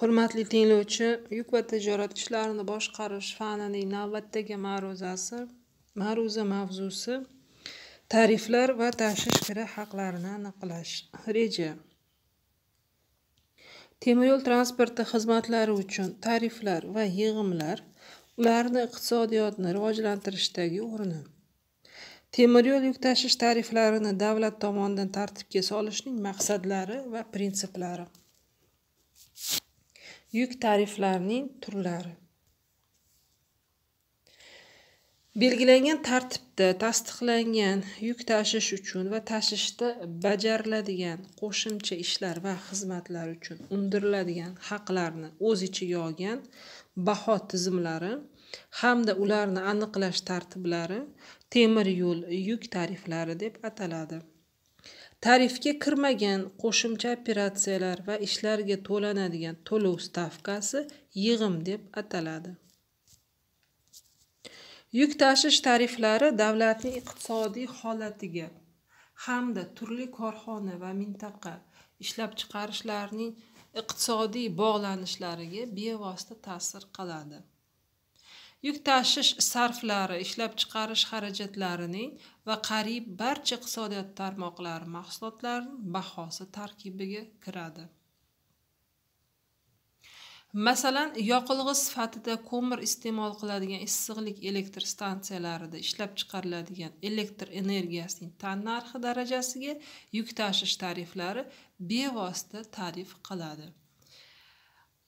Hurmatli tinglovchi, yuk va tijorat ishlarini boshqarish fanining navbatdagi ma'ruzasi, ma'ruza mavzusi tariflar va tashish kiri haqlarini aniqlash. Reja. Temiryo'l transporti xizmatlari uchun tariflar va yig'imlar, ularni iqtisodiyotni rivojlantirishdagi o'rni. Temiryo'l yuk tashish tariflarini davlat tomonidan tartibga solishning maqsadlari va prinsiplari. yuk tariflarining turlari belgilangan tartibda tasdiqlangan yuk tashish uchun va tashishda bajariladigan qo'shimcha ishlar va xizmatlar uchun undiriladigan haqlarni o'z ichiga olgan baho tizimlari hamda ularni aniqlash tartiblari temir yo'l yuk tariflari deb ataladi tarifga kirmagan qo'shimcha operatsiyalar va ishlarga to'lanadigan to'lov stavkasi yig'im deb ataladi yuk tashish tariflari davlatning iqtisodiy holatiga hamda turli korxona va mintaqa ishlab chiqarishlarning iqtisodiy bog'lanishlariga bevosita ta'sir qiladi yuk tashish sarflari ishlab chiqarish xarajatlarining va qariyb barcha iqtisodiyot tarmoqlari mahsulotlarining bahosi tarkibiga kiradi masalan yoqilg'i sifatida ko'mir iste'mol qiladigan issiqlik elektr stansiyalarida ishlab chiqariladigan elektr energiyasining tan narxi darajasiga yuk tashish tariflari bevosita tarif qiladi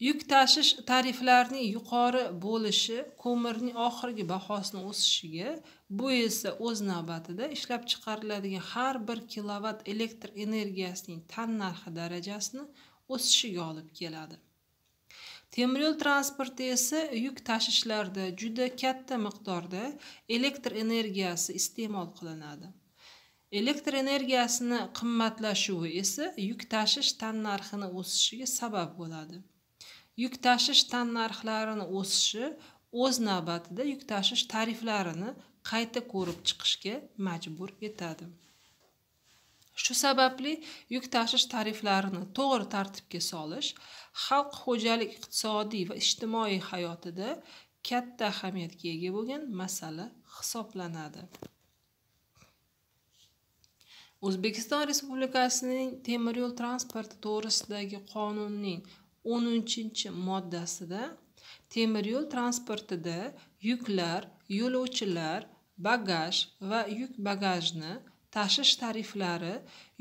yuk tashish tariflarining yuqori bo'lishi ko'mirning oxirgi bahosini o'sishiga bu esa o'z navbatida ishlab chiqariladigan har bir kilovatt elektr energiyasining tan narxi darajasini o'sishiga olib keladi yo'l transporti esa yuk tashishlarda juda katta miqdorda elektr energiyasi iste'mol qilinadi elektr energiyasini qimmatlashuvi esa yuk tashish tan narxini o'sishiga sabab bo'ladi yuk tashish tannarxlarini o'sishi o'z navbatida yuk tashish tariflarini qayta ko'rib chiqishga majbur etadi shu sababli yuk tashish tariflarini to'g'ri tartibga solish xalq xo'jalik iqtisodiy va ijtimoiy hayotida katta ahamiyatga ega bo'lgan masala hisoblanadi o'zbekiston respublikasining temir yo'l transporti to'g'risidagi qonunning o'ninchinchi moddasida temir yo'l transportida yuklar yo'lovchilar bagaj va yuk bagajni tashish tariflari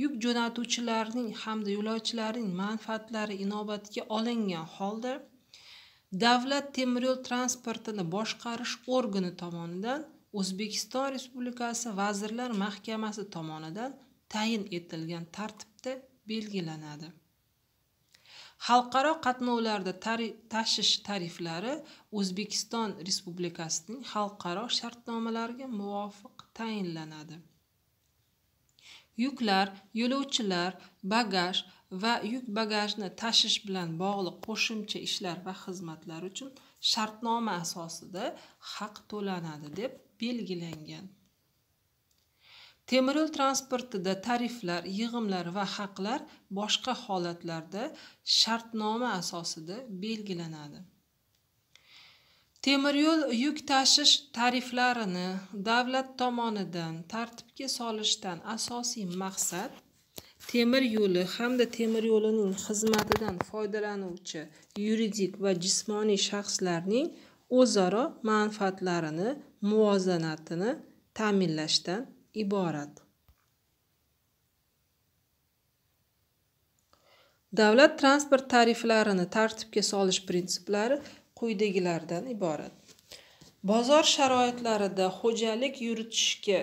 yuk jo'natuvchilarning hamda yo'lovchilarning manfaatlari inobatga olingan holda davlat temir yo'l transportini boshqarish organi tomonidan o'zbekiston respublikasi vazirlar mahkamasi tomonidan tayin etilgan tartibda belgilanadi xalqaro qatnovlarda tashish tariflari o'zbekiston respublikasining xalqaro shartnomalariga muvofiq tayinlanadi yuklar yo'lovchilar bagaj va yuk bagajni tashish bilan bog'liq qo'shimcha ishlar va xizmatlar uchun shartnoma asosida haq to'lanadi deb belgilangan temir yo'l transportida tariflar yig'imlar va haqlar boshqa holatlarda shartnoma asosida belgilanadi temir yo'l yuk tashish tariflarini davlat tomonidan tartibga solishdan asosiy maqsad temir yo'li hamda temir yo'lining xizmatidan foydalanuvchi yuridik va jismoniy shaxslarning o'zaro manfaatlarini muvozanatini ta'minlashdan iborat davlat transport tariflarini tartibga solish prinsiplari quyidagilardan iborat bozor sharoitlarida xo'jalik yuritishga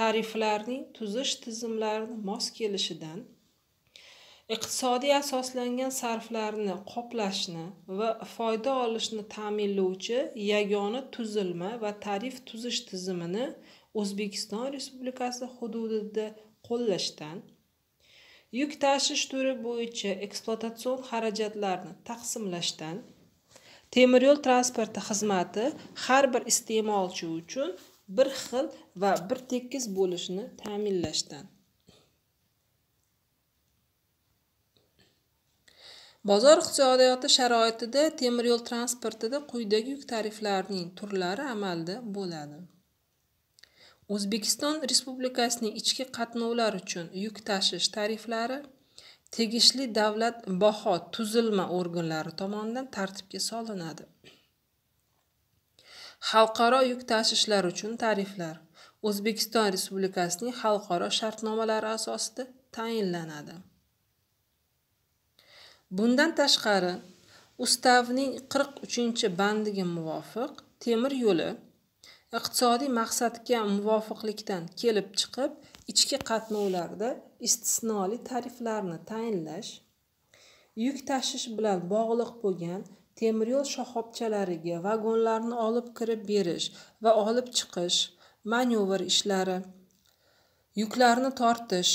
tariflarning tuzish tizimlarini mos kelishidan iqtisodiy asoslangan sarflarni qoplashni va foyda olishni ta'minlovchi yagona tuzilma va tarif tuzish tizimini o'zbekiston respublikasi hududida qo'llashdan yuk tashish turi bo'yicha ekspluatatsion xarajatlarni taqsimlashdan yo'l transporti xizmati har bir iste'molchi uchun bir xil va bir tekis bo'lishini ta'minlashdan bozor iqtisodiyoti sharoitida yo'l transportida quyidagi yuk tariflarining turlari amalda bo'ladi o'zbekiston respublikasining ichki qatnovlar uchun yuk tashish tariflari tegishli davlat baho tuzilma organlari tomonidan tartibga solinadi xalqaro yuk tashishlar uchun tariflar o'zbekiston respublikasining xalqaro shartnomalari asosida tayinlanadi bundan tashqari ustavning 43 bandiga muvofiq temir yo'li iqtisodiy maqsadga muvofiqlikdan kelib chiqib ichki qatnovlarda istisnoli tariflarni tayinlash yuk tashish bilan bog'liq bo'lgan temiryo'l shoxobchalariga vagonlarni olib kirib berish va olib chiqish manyovr ishlari yuklarni tortish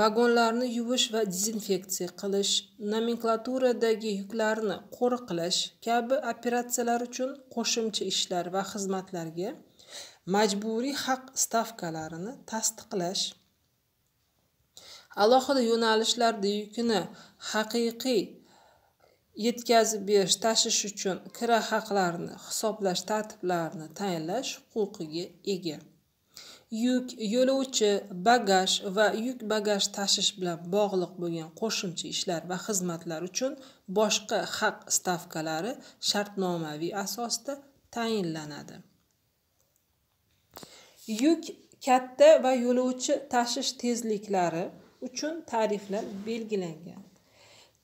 vagonlarni yuvish va dezinfeksiya qilish nomenklaturadagi yuklarni qo'riqlash kabi operatsiyalar uchun qo'shimcha ishlar va xizmatlarga majburiy haq stavkalarini tasdiqlash alohida yo'nalishlarda yukini haqiqiy yetkazib berish tashish uchun kira haqlarini hisoblash tartiblarini tayinlash huquqiga ega yuk yo'lovchi bagaj va yuk bagaj tashish bilan bog'liq bo'lgan qo'shimcha ishlar va xizmatlar uchun boshqa haq stavkalari shartnomaviy asosda tayinlanadi yuk katta va yo'lovchi tashish tezliklari uchun tariflar belgilangan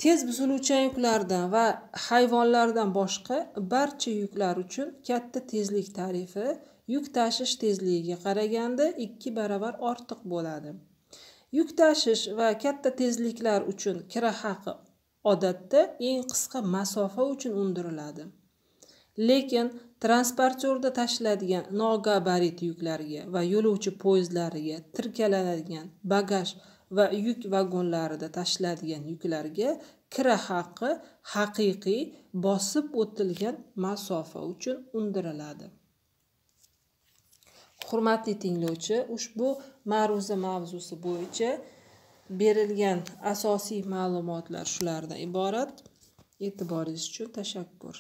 tez buziluvchan yuklardan va hayvonlardan boshqa barcha yuklar uchun katta tezlik tarifi yuk tashish tezligiga qaraganda ikki baravar ortiq bo'ladi yuk tashish va katta tezliklar uchun kira haqi odatda eng qisqa masofa uchun undiriladi lekin transportyorda tashiladigan nogabarit yuklarga va yo'lovchi poyezdlariga tirkalanadigan bagaj va yuk vagonlarida tashiladigan yuklarga kira haqi haqiqiy bosib o'tilgan masofa uchun undiriladi hurmatli tinglovchi ushbu ma'ruza mavzusi bo'yicha berilgan asosiy ma'lumotlar shulardan iborat e'tiboringiz uchun tashakkur